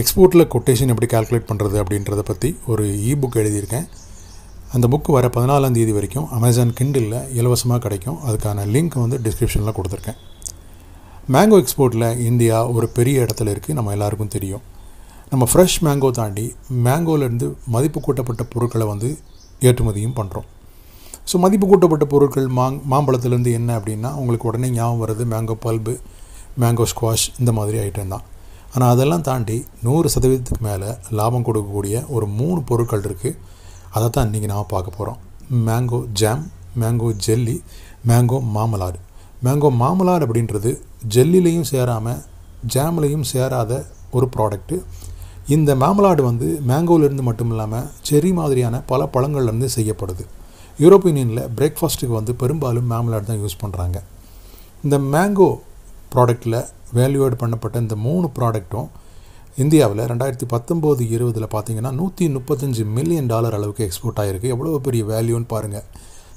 எக்ஸ்போர்ட்டில் quotation எப்படி calculate பண்ணுறது அப்படின்றத பற்றி ஒரு இ புக் எழுதியிருக்கேன் அந்த புக்கு வர பதினாலாம் தேதி வரைக்கும் அமேசான் கிண்டில் இலவசமாக கிடைக்கும் அதுக்கான லிங்க் வந்து டிஸ்கிரிப்ஷனில் கொடுத்துருக்கேன் மேங்கோ எக்ஸ்போர்ட்டில் இந்தியா ஒரு பெரிய இடத்துல இருக்குது நம்ம எல்லாருக்கும் தெரியும் நம்ம ஃப்ரெஷ் மேங்கோ தாண்டி மேங்கோலேருந்து மதிப்பு கூட்டப்பட்ட பொருட்களை வந்து ஏற்றுமதியும் பண்ணுறோம் ஸோ மதிப்பு கூட்டப்பட்ட பொருட்கள் மாங் மாம்பழத்துலேருந்து என்ன அப்படின்னா உங்களுக்கு உடனே ஞாபகம் வருது மேங்கோ பல்பு மேங்கோ ஸ்குவாஷ் இந்த மாதிரி ஐட்டம் தான் ஆனால் அதெல்லாம் தாண்டி நூறு சதவீதத்துக்கு மேலே லாபம் கொடுக்கக்கூடிய ஒரு மூணு பொருட்கள் இருக்குது அதை தான் இன்றைக்கி நாம் பார்க்க போகிறோம் mango jam mango jelly mango marmalade mango marmalade அப்படின்றது ஜெல்லிலையும் சேராமல் ஜாம்லேயும் சேராத ஒரு ப்ராடக்ட்டு இந்த மாமலாடு வந்து மேங்கோவிலேருந்து மட்டும் இல்லாமல் செரி மாதிரியான பல பழங்கள்லேருந்து செய்யப்படுது யூரோப் யூனியனில் பிரேக்ஃபாஸ்ட்டுக்கு வந்து பெரும்பாலும் மேமலாடு தான் யூஸ் பண்ணுறாங்க இந்த மேங்கோ ப்ராடக்டில் வேல்யூட் பண்ணப்பட்ட இந்த மூணு ப்ராடக்ட்டும் இந்தியாவில் ரெண்டாயிரத்தி பத்தொம்போது இருபதில் பார்த்தீங்கன்னா நூற்றி முப்பத்தஞ்சு மில்லியன் டாலர் அளவுக்கு எக்ஸ்போர்ட் ஆகிருக்கு எவ்வளோ பெரிய வேல்யூன்னு பாருங்கள்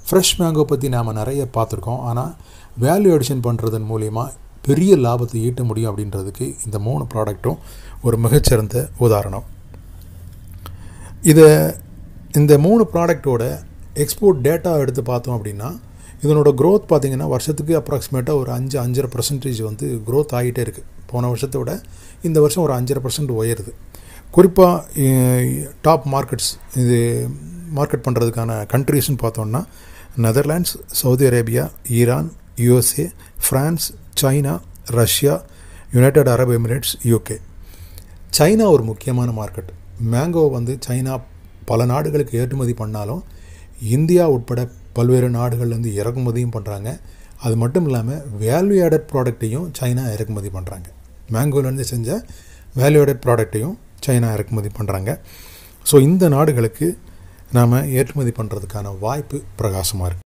ஃப்ரெஷ் மேங்கோ பற்றி நாம் நிறைய பார்த்துருக்கோம் ஆனால் வேல்யூ அடிஷன் பண்ணுறதன் மூலியமாக பெரிய லாபத்தை ஈட்ட முடியும் அப்படின்றதுக்கு இந்த மூணு ப்ராடக்ட்டும் ஒரு மிகச்சிறந்த உதாரணம் இதை இந்த மூணு ப்ராடக்டோட எக்ஸ்போர்ட் டேட்டா எடுத்து பார்த்தோம் அப்படின்னா இதனோட க்ரோத் பார்த்திங்கன்னா வருஷத்துக்கு அப்ராக்சிமேட்டாக ஒரு அஞ்சு அஞ்சரை பர்சன்டேஜ் வந்து க்ரோத் ஆகிட்டே இருக்குது போன வருஷத்தை விட இந்த வருஷம் ஒரு அஞ்சரை பர்சன்ட் உயருது குறிப்பாக டாப் மார்க்கெட்ஸ் இது மார்க்கெட் பண்ணுறதுக்கான கண்ட்ரீஸ்னு பார்த்தோன்னா Netherlands Saudi Arabia Iran USA France China Russia United Arab Emirates UK China ஒரு முக்கியமான மார்க்கெட் மேங்கோ வந்து சைனா பல நாடுகளுக்கு ஏற்றுமதி பண்ணாலும் இந்தியா உட்பட பல்வேறு நாடுகள்லேருந்து இறக்குமதியும் பண்ணுறாங்க அது மட்டும் இல்லாமல் வேல்யூ ஆடட் ப்ராடக்ட்டையும் சைனா இறக்குமதி பண்ணுறாங்க மேங்கோலேருந்து செஞ்ச வேல்யூ ஆடட் ப்ராடக்ட்டையும் சைனா இறக்குமதி பண்ணுறாங்க ஸோ இந்த நாடுகளுக்கு நாம் ஏற்றுமதி பண்ணுறதுக்கான வாய்ப்பு பிரகாசமாக இருக்குது